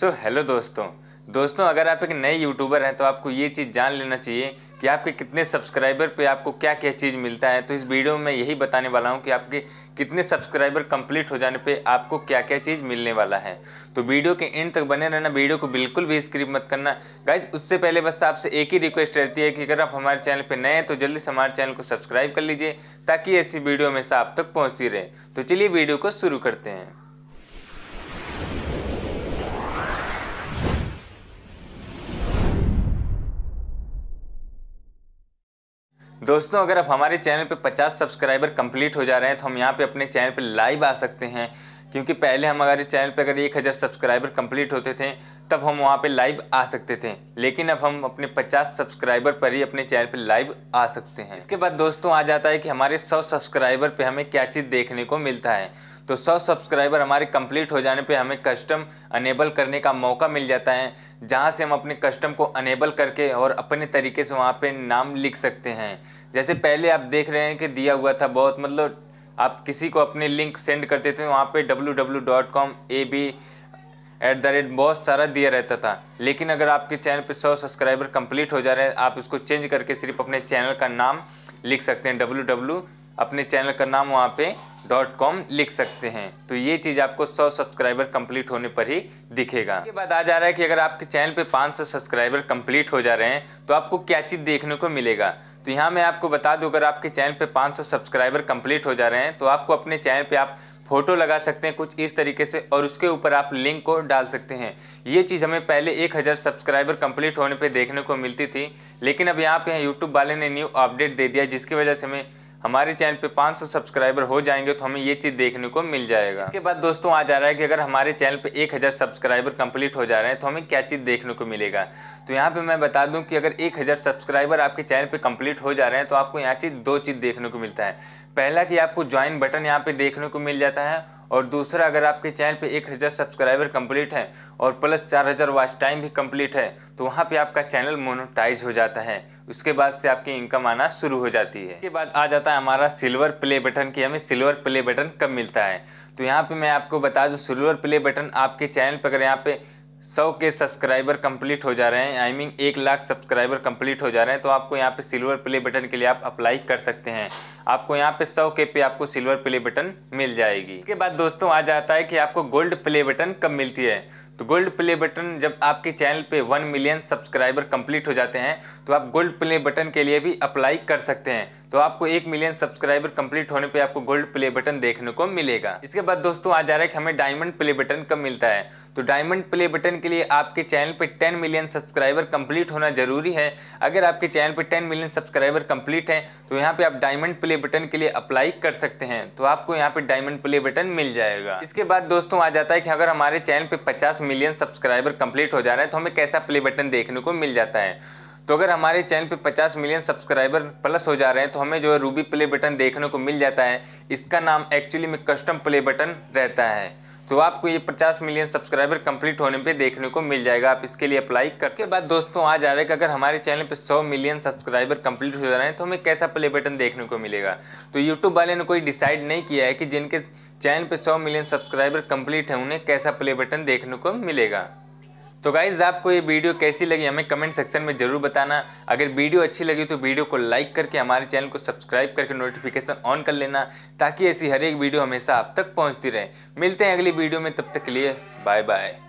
सो so, hello दोस्तों दोस्तों अगर आप एक नए यूट्यूबर हैं तो आपको ये चीज़ जान लेना चाहिए कि आपके कितने सब्सक्राइबर पे आपको क्या क्या चीज़ मिलता है तो इस वीडियो में मैं यही बताने वाला हूँ कि आपके कितने सब्सक्राइबर कंप्लीट हो जाने पे आपको क्या क्या चीज़ मिलने वाला है तो वीडियो के एंड तक बने रहना वीडियो को बिल्कुल भी स्क्रिप मत करना गाइज उससे पहले बस आपसे एक ही रिक्वेस्ट रहती है कि अगर आप हमारे चैनल पर नए हैं तो जल्दी से हमारे चैनल को सब्सक्राइब कर लीजिए ताकि ऐसी वीडियो हमेशा आप तक पहुँचती रहे तो चलिए वीडियो को शुरू करते हैं दोस्तों अगर आप हमारे चैनल पे 50 सब्सक्राइबर कंप्लीट हो जा रहे हैं तो हम यहाँ पे अपने चैनल पे लाइव आ सकते हैं क्योंकि पहले हम हमारे चैनल पर अगर एक हज़ार सब्सक्राइबर कंप्लीट होते थे तब हम वहाँ पे लाइव आ सकते थे लेकिन अब हम अपने 50 सब्सक्राइबर पर ही अपने चैनल पे लाइव आ सकते हैं इसके बाद दोस्तों आ जाता है कि हमारे 100 सब्सक्राइबर पे हमें क्या चीज़ देखने को मिलता है तो 100 सब्सक्राइबर हमारे कंप्लीट हो जाने पे हमें कस्टम अनेबल करने का मौका मिल जाता है जहाँ से हम अपने कस्टम को अनेबल करके और अपने तरीके से वहाँ पर नाम लिख सकते हैं जैसे पहले आप देख रहे हैं कि दिया हुआ था बहुत मतलब आप किसी को अपने लिंक सेंड करते थे वहाँ पे W W dot com A B at the rate बहुत सारा दिया रहता था लेकिन अगर आपके चैनल पे 100 सब्सक्राइबर कंप्लीट हो जा रहे हैं आप इसको चेंज करके सिर्फ अपने चैनल का नाम लिख सकते हैं डब्ल्यू डब्ल्यू अपने चैनल का नाम वहाँ पे डॉट कॉम लिख सकते हैं तो ये चीज़ आपको 100 सब्सक्राइबर कंप्लीट होने पर ही दिखेगा इसके बाद आ जा रहा है कि अगर आपके चैनल पे 500 सब्सक्राइबर कंप्लीट हो जा रहे हैं तो आपको क्या चीज़ देखने को मिलेगा तो यहाँ मैं आपको बता दूँ अगर आपके चैनल पे 500 सब्सक्राइबर कंप्लीट हो जा रहे हैं तो आपको अपने चैनल पे आप फोटो लगा सकते हैं कुछ इस तरीके से और उसके ऊपर आप लिंक को डाल सकते हैं ये चीज़ हमें पहले 1000 सब्सक्राइबर कंप्लीट होने पे देखने को मिलती थी लेकिन अब यहाँ पे यूट्यूब वाले ने न्यू अपडेट दे दिया जिसकी वजह से हमें हमारे चैनल पे 500 सब्सक्राइबर हो जाएंगे तो हमें ये चीज़ देखने को मिल जाएगा इसके बाद दोस्तों आ जा रहा है कि अगर हमारे चैनल पे 1000 सब्सक्राइबर कंप्लीट हो जा रहे हैं तो हमें क्या चीज़ देखने को मिलेगा तो यहाँ पे मैं बता दूं कि अगर 1000 सब्सक्राइबर आपके चैनल पे कंप्लीट हो जा रहे हैं तो आपको यहाँ चीज़ दो चीज़ देखने को मिलता है पहला कि आपको ज्वाइन बटन यहाँ पे देखने को मिल जाता है और दूसरा अगर आपके चैनल पे एक हज़ार सब्सक्राइबर कंप्लीट है और प्लस चार हज़ार वॉच टाइम भी कंप्लीट है तो वहाँ पे आपका चैनल मोनोटाइज हो जाता है उसके बाद से आपकी इनकम आना शुरू हो जाती है इसके बाद आ जाता है हमारा सिल्वर प्ले बटन कि हमें सिल्वर प्ले बटन कब मिलता है तो यहाँ पर मैं आपको बता दूँ सिल्वर प्ले बटन आपके चैनल पर अगर यहाँ पर सौ के सब्सक्राइबर कंप्लीट हो जा रहे हैं आई मीन एक लाख सब्सक्राइबर कंप्लीट हो जा रहे हैं तो आपको यहाँ पे सिल्वर प्ले बटन के लिए आप अप्लाई कर सकते हैं आपको यहाँ पे सौ के पे आपको सिल्वर प्ले बटन मिल जाएगी इसके बाद दोस्तों आ जाता है कि आपको गोल्ड प्ले बटन कब मिलती है तो गोल्ड प्ले बटन जब आपके चैनल पे वन मिलियन सब्सक्राइबर कंप्लीट हो जाते हैं तो आप गोल्ड प्ले बटन के लिए भी अप्लाई कर सकते हैं तो आपको एक मिलियन सब्सक्राइबर कंप्लीट होने पे आपको गोल्ड प्ले बटन देखने को मिलेगा इसके बाद दोस्तों आ जा रहा है कि हमें डायमंड प्ले बटन कब मिलता है तो डायमंड प्ले बटन के लिए आपके चैनल पे 10 मिलियन सब्सक्राइबर कंप्लीट होना ज़रूरी है अगर आपके चैनल पे 10 मिलियन सब्सक्राइबर कंप्लीट हैं तो यहाँ पे आप डायमंड प्ले बटन के लिए अप्लाई कर सकते हैं तो आपको यहाँ पे डायमंड प्ले बटन मिल जाएगा इसके बाद दोस्तों आ जाता है कि अगर हमारे चैनल पर पचास मिलियन सब्सक्राइबर कंप्लीट हो जा रहा है तो हमें कैसा प्ले बटन देखने को मिल जाता है तो अगर हमारे चैनल पे 50 मिलियन सब्सक्राइबर प्लस हो जा रहे हैं तो हमें जो है रूबी प्ले बटन देखने को मिल जाता है इसका नाम एक्चुअली में कस्टम प्ले बटन रहता है तो आपको ये पचास मिलियन सब्सक्राइबर कंप्लीट होने पे देखने को मिल जाएगा आप इसके लिए अप्लाई कर इसके बाद दोस्तों आज आ रहे हैं कि अगर हमारे चैनल पे 100 मिलियन सब्सक्राइबर कंप्लीट हो जा रहे हैं तो हमें कैसा प्ले बटन देखने को मिलेगा तो यूट्यूब वाले ने कोई डिसाइड नहीं किया है कि जिनके चैनल पर सौ मिलियन सब्सक्राइबर कंप्लीट है उन्हें कैसा प्ले बटन देखने को मिलेगा तो गाइज़ आपको ये वीडियो कैसी लगी हमें कमेंट सेक्शन में ज़रूर बताना अगर वीडियो अच्छी लगी तो वीडियो को लाइक करके हमारे चैनल को सब्सक्राइब करके नोटिफिकेशन ऑन कर लेना ताकि ऐसी हर एक वीडियो हमेशा आप तक पहुंचती रहे मिलते हैं अगली वीडियो में तब तक के लिए बाय बाय